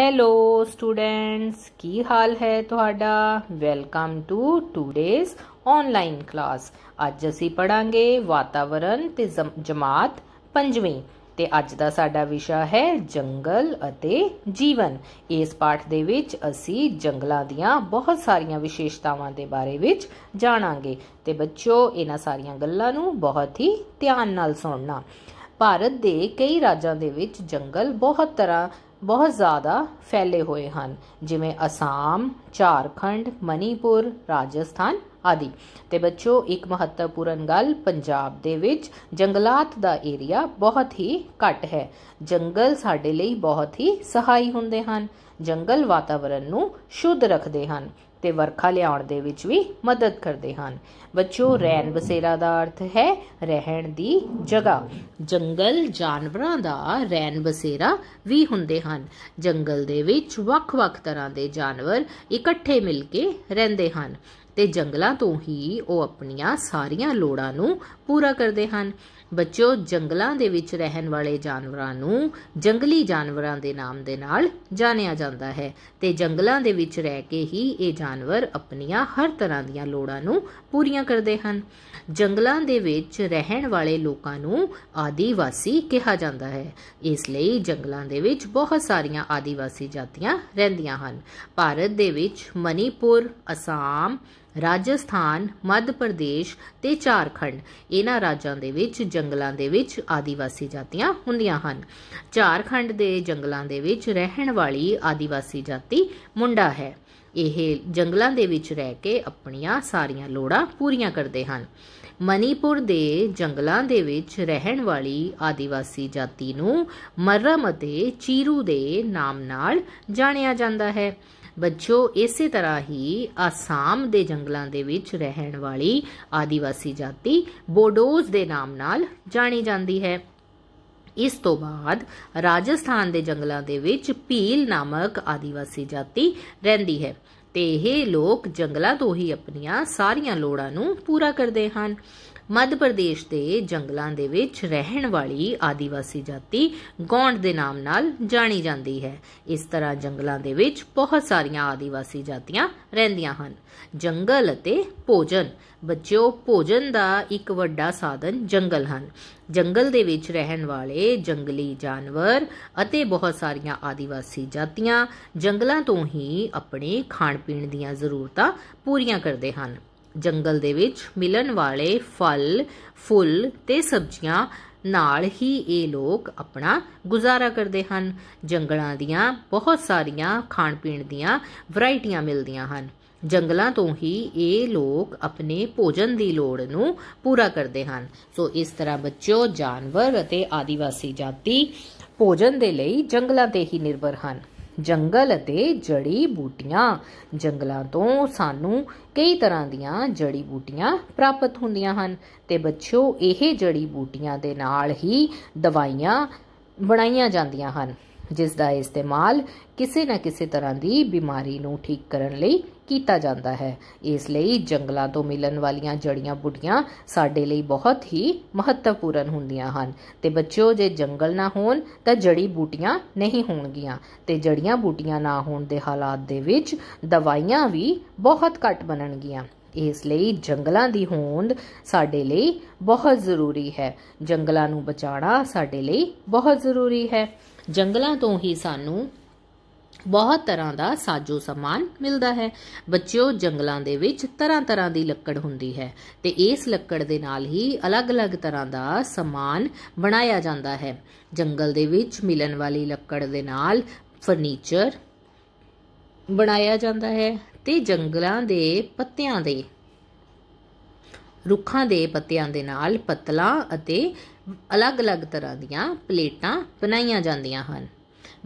hello students ਕੀ ਹਾਲ ਹੈ ਤੁਹਾਡਾ welcome to today's online class ਅੱਜ ਅਸੀਂ ਪੜਾਂਗੇ ਵਾਤਾਵਰਣ ਤੇ ਜਮਾਤ ਪੰਜਵੀਂ ਤੇ ਅੱਜ ਦਾ ਸਾਡਾ ਵਿਸ਼ਾ ਹੈ ਜੰਗਲ ਅਤੇ ਜੀਵਨ ਇਸ ਪਾਠ ਦੇ ਵਿੱਚ ਅਸੀਂ ਜੰਗਲਾਂ ਦੀਆਂ ਬਹੁਤ ਸਾਰੀਆਂ ਵਿਸ਼ੇਸ਼ਤਾਵਾਂ ਦੇ ਬਾਰੇ ਵਿੱਚ ਜਾਣਾਂਗੇ ਤੇ ਬੱਚਿਓ ਇਹਨਾਂ ਸਾਰੀਆਂ ਗੱਲਾਂ ਨੂੰ ਬਹੁਤ ਹੀ ਧਿਆਨ ਨਾਲ ਸੁਣਨਾ ਭਾਰਤ ਦੇ ਕਈ ਰਾਜਾਂ ਦੇ ਵਿੱਚ ਜੰਗਲ ਬਹੁਤ ਤਰ੍ਹਾਂ ਬਹੁਤ ਜ਼ਿਆਦਾ ਫੈਲੇ ਹੋਏ ਹਨ ਜਿਵੇਂ ਅਸਾਮ ਝਾਰਖੰਡ ਮਨੀਪੁਰ ਰਾਜਸਥਾਨ ਆਦਿ ਤੇ ਬੱਚੋ ਇੱਕ ਮਹੱਤਵਪੂਰਨ ਗੱਲ ਪੰਜਾਬ ਦੇ ਵਿੱਚ ਜੰਗਲਾਤ ਦਾ ਏਰੀਆ ਬਹੁਤ ਹੀ ਘੱਟ ਹੈ ਜੰਗਲ ਸਾਡੇ ਲਈ ਬਹੁਤ ਹੀ ਸਹਾਈ ਹੁੰਦੇ ਹਨ ਜੰਗਲ ਵਾਤਾਵਰਣ ਨੂੰ ਸ਼ੁੱਧ ਰੱਖਦੇ ਹਨ ਤੇ ਵਰਖਾ ਲਿਆਉਣ ਦੇ ਵਿੱਚ ਵੀ ਮਦਦ ਕਰਦੇ ਹਨ ਬੱਚੋ ਰੈਣ ਬਸੇਰਾ ਦਾ ਅਰਥ ਹੈ ਰਹਿਣ ਦੀ ਜਗ੍ਹਾ ਜੰਗਲ ਜਾਨਵਰਾਂ ਦਾ ਰੈਣ ਬਸੇਰਾ ਵੀ ਹੁੰਦੇ ਹਨ ਜੰਗਲ ਦੇ ਵਿੱਚ ਵੱਖ-ਵੱਖ ਤਰ੍ਹਾਂ ਦੇ ਜਾਨਵਰ ਇਕੱਠੇ ਮਿਲ ਕੇ ਰਹਿੰਦੇ ਹਨ ਤੇ ਜੰਗਲਾਂ ਤੋਂ ਹੀ ਉਹ ਆਪਣੀਆਂ ਸਾਰੀਆਂ ਲੋੜਾਂ ਨੂੰ ਪੂਰਾ ਕਰਦੇ ਹਨ ਬੱਚਿਓ ਜੰਗਲਾਂ ਦੇ ਵਿੱਚ ਰਹਿਣ ਵਾਲੇ ਜਾਨਵਰਾਂ ਨੂੰ ਜੰਗਲੀ ਜਾਨਵਰਾਂ ਦੇ ਨਾਮ ਦੇ ਨਾਲ ਜਾਣਿਆ ਜਾਂਦਾ ਹੈ ਤੇ ਜੰਗਲਾਂ ਦੇ ਵਿੱਚ ਰਹਿ ਕੇ ਹੀ ਇਹ ਜਾਨਵਰ ਆਪਣੀਆਂ ਹਰ ਤਰ੍ਹਾਂ ਦੀਆਂ ਲੋੜਾਂ ਨੂੰ ਪੂਰੀਆਂ ਕਰਦੇ ਹਨ ਜੰਗਲਾਂ ਦੇ ਵਿੱਚ ਰਹਿਣ ਵਾਲੇ ਲੋਕਾਂ ਨੂੰ ਆਦੀਵਾਸੀ ਕਿਹਾ ਜਾਂਦਾ ਹੈ ਇਸ ਲਈ ਜੰਗਲਾਂ ਦੇ ਵਿੱਚ ਬਹੁਤ ਸਾਰੀਆਂ ਆਦੀਵਾਸੀ ਜਾਤੀਆਂ ਰਹਿੰਦੀਆਂ ਹਨ ਭਾਰਤ ਦੇ ਵਿੱਚ ਮਨੀਪੁਰ ਅਸਾਮ ਰਾਜਸਥਾਨ ਮੱਧ ਪ੍ਰਦੇਸ਼ ਤੇ ਝਾਰਖੰਡ ਇਹਨਾਂ ਰਾਜਾਂ ਦੇ ਵਿੱਚ ਜੰਗਲਾਂ ਦੇ ਵਿੱਚ ਆਦੀਵਾਸੀ ਜਾਤੀਆਂ ਹੁੰਦੀਆਂ ਹਨ ਝਾਰਖੰਡ ਦੇ ਜੰਗਲਾਂ ਦੇ ਵਿੱਚ ਰਹਿਣ ਵਾਲੀ ਆਦੀਵਾਸੀ ਜਾਤੀ ਮੁੰਡਾ ਹੈ ਇਹ ਜੰਗਲਾਂ ਦੇ ਵਿੱਚ ਰਹਿ ਕੇ ਆਪਣੀਆਂ ਸਾਰੀਆਂ ਲੋੜਾਂ ਪੂਰੀਆਂ ਕਰਦੇ ਹਨ ਮਨੀਪੁਰ ਦੇ ਜੰਗਲਾਂ ਦੇ ਵਿੱਚ ਰਹਿਣ ਵਾਲੀ ਆਦੀਵਾਸੀ ਜਾਤੀ ਨੂੰ ਮਰਮ ਅਤੇ ਚੀਰੂ ਦੇ ਨਾਮ ਨਾਲ ਜਾਣਿਆ ਜਾਂਦਾ ਹੈ ਬੱਚੋ ਇਸੇ ਤਰ੍ਹਾਂ ਹੀ ਆਸਾਮ ਦੇ ਜੰਗਲਾਂ ਦੇ ਵਿੱਚ ਰਹਿਣ ਵਾਲੀ ਆਦੀਵਾਸੀ ਜਾਤੀ ਬੋਡੋਜ਼ ਦੇ ਨਾਮ ਨਾਲ ਜਾਣੀ ਜਾਂਦੀ ਹੈ ਇਸ ਤੋਂ ਬਾਅਦ ਰਾਜਸਥਾਨ ਦੇ ਜੰਗਲਾਂ ਦੇ ਵਿੱਚ ਪੀਲ ਨਾਮਕ ਆਦੀਵਾਸੀ ਜਾਤੀ ਰਹਿੰਦੀ ਹੈ ਤੇ ਇਹ ਲੋਕ ਜੰਗਲਾਂ ਤੋਂ ਹੀ ਆਪਣੀਆਂ ਸਾਰੀਆਂ ਲੋੜਾਂ ਨੂੰ ਪੂਰਾ ਕਰਦੇ ਹਨ ਮੱਧ ਪ੍ਰਦੇਸ਼ ਦੇ ਜੰਗਲਾਂ ਦੇ ਵਿੱਚ ਰਹਿਣ ਵਾਲੀ ਆਦੀਵਾਸੀ ਜਾਤੀ ਗੌਂਡ ਦੇ ਨਾਮ ਨਾਲ ਜਾਣੀ ਜਾਂਦੀ ਹੈ ਇਸ ਤਰ੍ਹਾਂ ਜੰਗਲਾਂ ਦੇ ਵਿੱਚ ਬਹੁਤ ਸਾਰੀਆਂ ਆਦੀਵਾਸੀ ਜਾਤੀਆਂ ਰਹਿੰਦੀਆਂ ਹਨ ਜੰਗਲ ਅਤੇ ਭੋਜਨ ਬੱਚਿਓ ਭੋਜਨ ਦਾ ਇੱਕ ਵੱਡਾ ਸਾਧਨ ਜੰਗਲ ਹਨ ਜੰਗਲ ਦੇ ਵਿੱਚ ਰਹਿਣ ਵਾਲੇ ਜੰਗਲੀ ਜਾਨਵਰ ਅਤੇ ਬਹੁਤ ਸਾਰੀਆਂ ਆਦੀਵਾਸੀ ਜਾਤੀਆਂ ਜੰਗਲਾਂ ਤੋਂ ਹੀ ਆਪਣੇ ਖਾਣ ਪੀਣ ਦੀਆਂ ਜ਼ਰੂਰਤਾਂ ਪੂਰੀਆਂ ਕਰਦੇ ਹਨ ਜੰਗਲ ਦੇ ਵਿੱਚ ਮਿਲਣ ਵਾਲੇ ਫਲ ਫੁੱਲ ਤੇ ਸਬਜ਼ੀਆਂ ਨਾਲ ਹੀ ਇਹ ਲੋਕ ਆਪਣਾ ਗੁਜ਼ਾਰਾ ਕਰਦੇ ਹਨ ਜੰਗਲਾਂ ਦੀਆਂ ਬਹੁਤ ਸਾਰੀਆਂ ਖਾਣ ਪੀਣ ਦੀਆਂ ਵੈਰਾਈਟੀਆਂ ਮਿਲਦੀਆਂ ਹਨ ਜੰਗਲਾਂ ਤੋਂ ਹੀ ਇਹ ਲੋਕ ਆਪਣੇ ਭੋਜਨ ਦੀ ਲੋੜ ਨੂੰ ਪੂਰਾ ਕਰਦੇ ਹਨ ਸੋ ਇਸ ਤਰ੍ਹਾਂ ਬੱਚਿਓ ਜਾਨਵਰ ਅਤੇ ਆਦੀਵਾਸੀ ਜਾਤੀ ਭੋਜਨ ਦੇ ਲਈ ਜੰਗਲਾਂ ਤੇ ਹੀ ਨਿਰਭਰ ਹਨ ਜੰਗਲ ਅਤੇ ਜੜੀ ਬੂਟੀਆਂ ਜੰਗਲਾਂ ਤੋਂ ਸਾਨੂੰ ਕਈ ਤਰ੍ਹਾਂ ਦੀਆਂ ਜੜੀ ਬੂਟੀਆਂ ਪ੍ਰਾਪਤ ਹੁੰਦੀਆਂ ਹਨ ਤੇ ਬੱਚਿਓ ਇਹ ਜੜੀ ਬੂਟੀਆਂ ਦੇ ਨਾਲ ਹੀ ਦਵਾਈਆਂ ਬਣਾਈਆਂ ਜਾਂਦੀਆਂ ਹਨ ਜਿਸ ਦਾ ਇਸਤੇਮਾਲ ਕਿਸੇ ਨਾ ਕਿਸੇ ਤਰ੍ਹਾਂ ਦੀ ਬਿਮਾਰੀ ਨੂੰ ਠੀਕ ਕਰਨ ਲਈ ਕੀਤਾ ਜਾਂਦਾ ਹੈ ਇਸ ਲਈ ਜੰਗਲਾਂ ਤੋਂ ਮਿਲਣ ਵਾਲੀਆਂ ਜੜੀਆਂ ਬੁੱਟੀਆਂ ਸਾਡੇ ਲਈ ਬਹੁਤ ਹੀ ਮਹੱਤਵਪੂਰਨ ਹੁੰਦੀਆਂ ਹਨ ਤੇ ਬੱਚਿਓ ਜੇ ਜੰਗਲ ਨਾ ਹੋਣ ਤਾਂ ਜੜੀ ਬੂਟੀਆਂ ਨਹੀਂ ਹੋਣਗੀਆਂ ਤੇ ਜੜੀਆਂ ਬੂਟੀਆਂ ਨਾ ਹੋਣ ਦੇ ਹਾਲਾਤ ਦੇ ਵਿੱਚ ਦਵਾਈਆਂ ਵੀ ਬਹੁਤ ਘੱਟ ਬਣਨਗੀਆਂ ਇਸ ਲਈ ਜੰਗਲਾਂ ਦੀ ਹੋਂਦ ਸਾਡੇ ਲਈ ਬਹੁਤ ਜ਼ਰੂਰੀ ਹੈ ਜੰਗਲਾਂ ਨੂੰ ਬਚਾਣਾ ਸਾਡੇ ਲਈ ਬਹੁਤ ਜ਼ਰੂਰੀ ਹੈ ਜੰਗਲਾਂ ਤੋਂ ਹੀ ਸਾਨੂੰ ਬਹੁਤ ਤਰ੍ਹਾਂ ਦਾ ਸਾਜੋ ਸਮਾਨ ਮਿਲਦਾ ਹੈ ਬੱਚਿਓ ਜੰਗਲਾਂ ਦੇ ਵਿੱਚ ਤਰ੍ਹਾਂ ਤਰ੍ਹਾਂ ਦੀ ਲੱਕੜ ਹੁੰਦੀ ਹੈ ਤੇ ਇਸ ਲੱਕੜ ਦੇ ਨਾਲ ਹੀ ਅਲੱਗ-ਅਲੱਗ ਤਰ੍ਹਾਂ ਦਾ ਸਮਾਨ ਬਣਾਇਆ ਜਾਂਦਾ ਹੈ ਜੰਗਲ ਦੇ ਵਿੱਚ ਮਿਲਣ ਵਾਲੀ ਲੱਕੜ ਦੇ ਨਾਲ ਫਰਨੀਚਰ ਬਣਾਇਆ ਜਾਂਦਾ ਹੈ ਤੇ ਜੰਗਲਾਂ ਦੇ ਪੱਤਿਆਂ ਦੇ ਰੁੱਖਾਂ ਦੇ ਪੱਤਿਆਂ ਦੇ ਨਾਲ ਪਤਲਾ ਅਤੇ ਅਲੱਗ-ਅਲੱਗ ਤਰ੍ਹਾਂ ਦੀਆਂ ਪਲੇਟਾਂ ਬਣਾਈਆਂ ਜਾਂਦੀਆਂ ਹਨ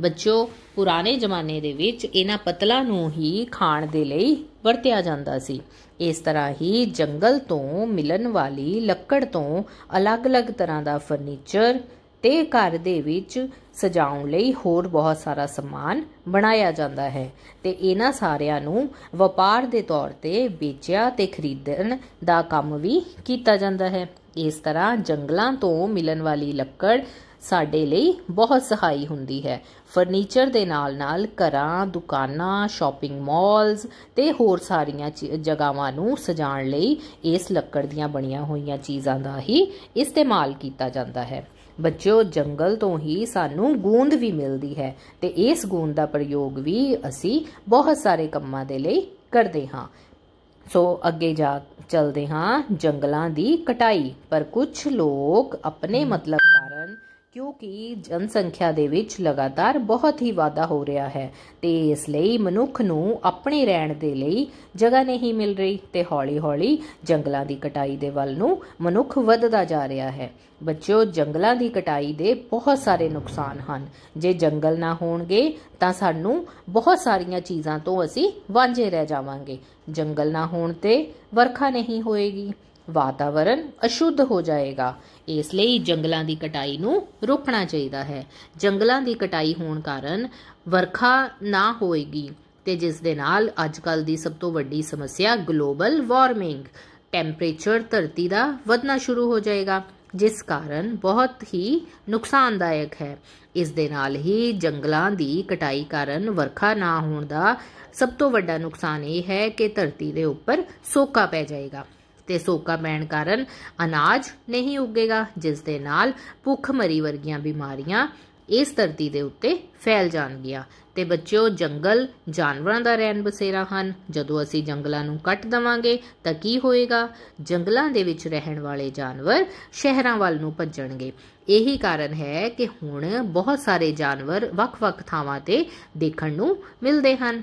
ਬੱਚੋ ਪੁਰਾਣੇ ਜ਼ਮਾਨੇ ਦੇ ਵਿੱਚ ਇਹਨਾਂ ਪਤਲਾ ਨੂੰ ਹੀ ਖਾਣ ਦੇ ਲਈ ਵਰਤਿਆ ਜਾਂਦਾ ਸੀ ਇਸ ਤਰ੍ਹਾਂ ਹੀ ਜੰਗਲ ਤੋਂ ਮਿਲਣ ਵਾਲੀ ਲੱਕੜ ਤੋਂ ਅਲੱਗ-ਅਲੱਗ ਤਰ੍ਹਾਂ ਦਾ ਫਰਨੀਚਰ ਤੇ ਘਰ ਦੇ ਵਿੱਚ ਸਜਾਉਣ ਲਈ ਹੋਰ ਬਹੁਤ ਸਾਰਾ ਸਮਾਨ ਬਣਾਇਆ ਜਾਂਦਾ ਹੈ ਤੇ ਇਹਨਾਂ ਸਾਰਿਆਂ ਨੂੰ ਵਪਾਰ ਦੇ ਤੌਰ ਤੇ ਵੇਚਿਆ ਤੇ ਖਰੀਦਣ ਦਾ ਕੰਮ ਵੀ ਕੀਤਾ ਜਾਂਦਾ ਹੈ ਇਸ ਤਰ੍ਹਾਂ ਜੰਗਲਾਂ ਤੋਂ ਮਿਲਣ ਵਾਲੀ ਲੱਕੜ ਸਾਡੇ ਲਈ ਬਹੁਤ ਸਹਾਈ ਹੁੰਦੀ ਹੈ ਫਰਨੀਚਰ ਦੇ ਨਾਲ-ਨਾਲ ਘਰਾਂ, ਦੁਕਾਨਾਂ, ਸ਼ਾਪਿੰਗ ਮਾਲਸ ਤੇ ਹੋਰ ਸਾਰੀਆਂ ਜਗਾਵਾਂ ਨੂੰ ਸਜਾਉਣ ਲਈ ਇਸ ਲੱਕੜ ਦੀਆਂ ਬਣੀਆਂ ਹੋਈਆਂ ਚੀਜ਼ਾਂ ਦਾ ਹੀ ਇਸਤੇਮਾਲ ਕੀਤਾ ਜਾਂਦਾ ਹੈ ਬੱਚਿਓ ਜੰਗਲ ਤੋਂ ਹੀ ਸਾਨੂੰ ਗੂੰਦ ਵੀ ਮਿਲਦੀ ਹੈ ਤੇ ਇਸ ਗੂੰਦ ਦਾ ਪ੍ਰਯੋਗ ਵੀ ਅਸੀਂ ਬਹੁਤ ਸਾਰੇ ਕੰਮਾਂ ਦੇ ਲਈ ਕਰਦੇ ਹਾਂ ਸੋ ਅੱਗੇ ਜਾ ਚਲਦੇ ਹਾਂ ਜੰਗਲਾਂ ਦੀ ਕਟਾਈ ਪਰ ਕੁਝ ਲੋਕ ਆਪਣੇ ਮਤਲਬ ਕਿਉਂਕਿ ਜਨਸੰਖਿਆ ਦੇ ਵਿੱਚ ਲਗਾਤਾਰ ਬਹੁਤ ਹੀ ਵਾਧਾ ਹੋ ਰਿਹਾ ਹੈ ਤੇ ਇਸ ਲਈ ਮਨੁੱਖ ਨੂੰ ਆਪਣੇ ਰਹਿਣ ਦੇ ਲਈ ਜਗ੍ਹਾ ਨਹੀਂ ਮਿਲ ਰਹੀ ਤੇ ਹੌਲੀ-ਹੌਲੀ ਜੰਗਲਾਂ ਦੀ ਕਟਾਈ ਦੇ ਵੱਲ ਨੂੰ ਮਨੁੱਖ ਵੱਧਦਾ ਜਾ ਰਿਹਾ ਹੈ ਬੱਚਿਓ ਜੰਗਲਾਂ ਦੀ ਕਟਾਈ ਦੇ ਬਹੁਤ ਸਾਰੇ ਨੁਕਸਾਨ ਹਨ ਜੇ ਜੰਗਲ ਨਾ ਹੋਣਗੇ ਤਾਂ ਸਾਨੂੰ ਬਹੁਤ ਸਾਰੀਆਂ ਚੀਜ਼ਾਂ ਤੋਂ ਅਸੀਂ ਵਾਂਝੇ ਰਹਿ ਜਾਵਾਂਗੇ ਜੰਗਲ ਨਾ ਹੋਣ ਤੇ ਵਰਖਾ ਨਹੀਂ ਹੋਏਗੀ ਵਾਤਾਵਰਨ ਅਸ਼ੁੱਧ ਹੋ ਜਾਏਗਾ ਇਸ ਲਈ ਜੰਗਲਾਂ ਦੀ ਕਟਾਈ ਨੂੰ ਰੋਕਣਾ ਚਾਹੀਦਾ ਹੈ ਜੰਗਲਾਂ ਦੀ ਕਟਾਈ ਹੋਣ ਕਾਰਨ ਵਰਖਾ ਨਾ ਹੋਏਗੀ ਤੇ ਜਿਸ ਦੇ ਨਾਲ ਅੱਜਕੱਲ ਦੀ ਸਭ ਤੋਂ ਵੱਡੀ ਸਮੱਸਿਆ ਗਲੋਬਲ ਵਾਰਮਿੰਗ ਟੈਂਪਰੇਚਰ ਧਰਤੀ ਦਾ ਵਧਣਾ ਸ਼ੁਰੂ ਹੋ ਜਾਏਗਾ ਜਿਸ ਕਾਰਨ ਬਹੁਤ ਹੀ ਨੁਕਸਾਨਦਾਇਕ ਹੈ ਇਸ ਦੇ ਨਾਲ ਹੀ ਜੰਗਲਾਂ ਦੀ ਕਟਾਈ ਕਾਰਨ ਵਰਖਾ ਨਾ ਹੋਣ ਦਾ ਸਭ ਤੋਂ ਵੱਡਾ ਨੁਕਸਾਨ ਇਹ ਹੈ ਕਿ ਧਰਤੀ ਦੇ ਉੱਪਰ ਸੋਕਾ ਪੈ ਜਾਏਗਾ ਤੇ ਸੋਕਾ ਪੈਣ ਕਾਰਨ ਅਨਾਜ ਨਹੀਂ ਉੱਗੇਗਾ ਜਿਸ ਦੇ ਨਾਲ ਭੁੱਖਮਰੀ ਵਰਗੀਆਂ ਬਿਮਾਰੀਆਂ ਇਸ ਧਰਤੀ ਦੇ ਉੱਤੇ ਫੈਲ ਜਾਣਗੀਆਂ ਤੇ ਬੱਚਿਓ ਜੰਗਲ ਜਾਨਵਰਾਂ ਦਾ ਰਹਿਣ ਬਸੇਰਾ ਹਨ ਜਦੋਂ ਅਸੀਂ ਜੰਗਲਾਂ ਨੂੰ ਕੱਟ ਦਵਾਂਗੇ ਤਾਂ ਕੀ ਹੋਏਗਾ ਜੰਗਲਾਂ ਦੇ ਵਿੱਚ ਰਹਿਣ ਵਾਲੇ ਜਾਨਵਰ ਸ਼ਹਿਰਾਂ ਵੱਲ ਨੂੰ ਭੱਜਣਗੇ ਇਹੀ ਕਾਰਨ ਹੈ ਕਿ ਹੁਣ ਬਹੁਤ ਸਾਰੇ ਜਾਨਵਰ ਵੱਖ-ਵੱਖ ਥਾਵਾਂ ਤੇ ਦੇਖਣ ਨੂੰ ਮਿਲਦੇ ਹਨ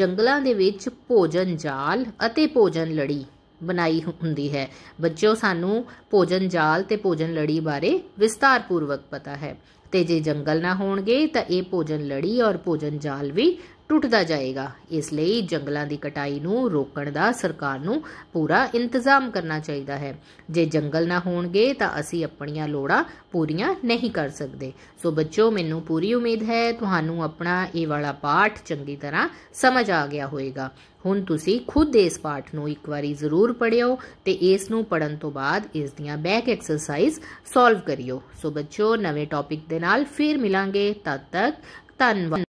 ਜੰਗਲਾਂ ਦੇ ਵਿੱਚ ਭੋਜਨ ਜਾਲ ਅਤੇ ਭੋਜਨ ਲੜੀ ਬਣਾਈ ਹੁੰਦੀ ਹੈ ਬੱਚਿਓ ਸਾਨੂੰ ਭੋਜਨ ਜਾਲ ਤੇ ਭੋਜਨ ਲੜੀ ਬਾਰੇ ਵਿਸਤਾਰਪੂਰਵਕ ਪਤਾ ਹੈ ਤੇ ਜੇ ਜੰਗਲ ਨਾ ਹੋਣਗੇ ਤਾਂ ਇਹ ਭੋਜਨ ਲੜੀ ਔਰ ਭੋਜਨ ਜਾਲ ਵੀ ਟੁੱਟਦਾ ਜਾਏਗਾ ਇਸ ਲਈ ਜੰਗਲਾਂ ਦੀ ਕਟਾਈ ਨੂੰ ਰੋਕਣ ਦਾ ਸਰਕਾਰ ਨੂੰ ਪੂਰਾ ਇੰਤਜ਼ਾਮ ਕਰਨਾ ਚਾਹੀਦਾ ਹੈ ਜੇ ਜੰਗਲ ਨਾ ਹੋਣਗੇ ਤਾਂ ਅਸੀਂ ਆਪਣੀਆਂ ਲੋੜਾਂ ਪੂਰੀਆਂ ਨਹੀਂ ਕਰ ਸਕਦੇ ਸੋ ਬੱਚੋ ਮੈਨੂੰ ਪੂਰੀ ਉਮੀਦ ਹੈ ਤੁਹਾਨੂੰ ਆਪਣਾ ਇਹ ਵਾਲਾ ਪਾਠ ਚੰਗੀ ਤਰ੍ਹਾਂ ਸਮਝ ਆ ਗਿਆ ਹੋਵੇਗਾ ਹੁਣ ਤੁਸੀਂ ਖੁਦ ਇਸ ਪਾਠ ਨੂੰ ਇੱਕ ਵਾਰੀ ਜ਼ਰੂਰ ਪੜਿਓ ਤੇ ਇਸ ਨੂੰ ਪੜਨ ਤੋਂ ਬਾਅਦ ਇਸ ਦੀਆਂ ਬੈਕ ਐਕਸਰਸਾਈਜ਼ ਸੋਲਵ ਕਰਿਓ ਸੋ ਬੱਚੋ ਨਵੇਂ ਟੌਪਿਕ ਦੇ ਨਾਲ ਫੇਰ ਮਿਲਾਂਗੇ ਤਦ ਤੱਕ ਧੰਨਵਾਦ